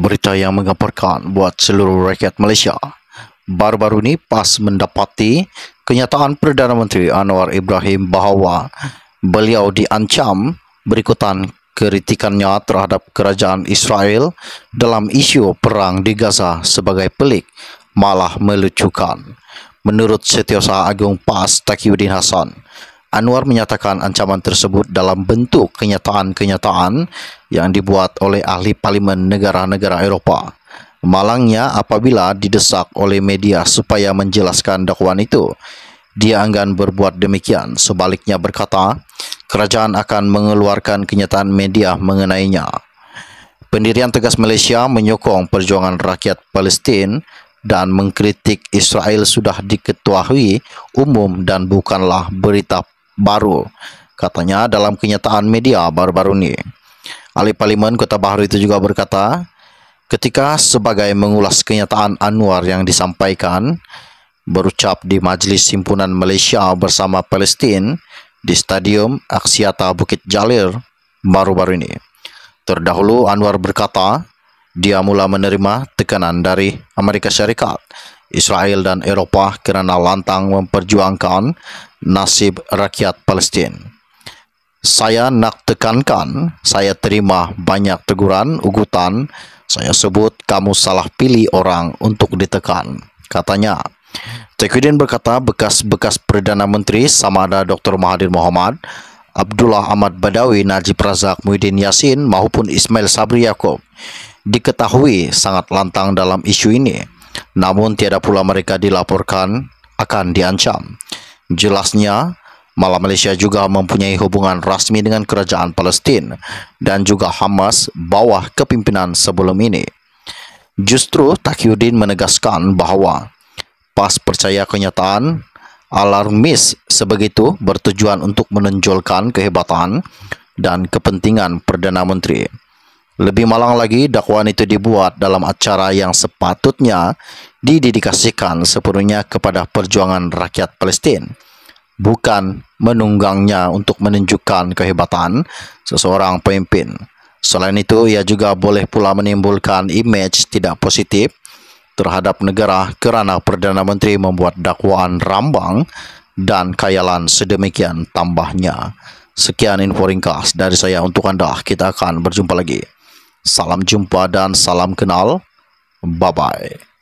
berita yang menggemparkan buat seluruh rakyat Malaysia. Baru-baru ini PAS mendapati kenyataan Perdana Menteri Anwar Ibrahim bahawa beliau diancam berikutan kritikannya terhadap kerajaan Israel dalam isu perang di Gaza sebagai pelik malah melucukan. Menurut Setiausaha Agung PAS Takiuddin Hassan, Anwar menyatakan ancaman tersebut dalam bentuk kenyataan-kenyataan yang dibuat oleh ahli parlimen negara-negara Eropa. Malangnya apabila didesak oleh media supaya menjelaskan dakwaan itu, dia enggan berbuat demikian. Sebaliknya berkata, kerajaan akan mengeluarkan kenyataan media mengenainya. Pendirian tegas Malaysia menyokong perjuangan rakyat Palestin dan mengkritik Israel sudah diketahui umum dan bukanlah berita baru katanya dalam kenyataan media baru-baru ini. Ali Paliman Kota Baru itu juga berkata, ketika sebagai mengulas kenyataan Anwar yang disampaikan, berucap di Majelis Himpunan Malaysia bersama Palestin di Stadium Aksiata Bukit Jalir baru-baru ini. Terdahulu Anwar berkata, dia mula menerima tekanan dari Amerika Syarikat Israel dan Eropa kerana lantang memperjuangkan nasib rakyat Palestin. Saya nak tekankan, saya terima banyak teguran, ugutan, saya sebut kamu salah pilih orang untuk ditekan, katanya. Tekudin berkata bekas-bekas Perdana Menteri sama ada Dr. Mahathir Mohamad, Abdullah Ahmad Badawi, Najib Razak, Muhyiddin Yassin maupun Ismail Sabri Yaakob diketahui sangat lantang dalam isu ini. Namun tiada pula mereka dilaporkan akan diancam. Jelasnya, malah Malaysia juga mempunyai hubungan rasmi dengan kerajaan Palestin dan juga Hamas bawah kepimpinan sebelum ini. Justru Takiuddin menegaskan bahawa PAS percaya kenyataan alarmis sebegitu bertujuan untuk menonjolkan kehebatan dan kepentingan Perdana Menteri. Lebih malang lagi, dakwaan itu dibuat dalam acara yang sepatutnya didedikasikan sepenuhnya kepada perjuangan rakyat Palestina, bukan menunggangnya untuk menunjukkan kehebatan seseorang pemimpin. Selain itu, ia juga boleh pula menimbulkan image tidak positif terhadap negara kerana Perdana Menteri membuat dakwaan rambang dan kayalan sedemikian tambahnya. Sekian info ringkas dari saya untuk Anda. Kita akan berjumpa lagi. Salam jumpa dan salam kenal. Bye-bye.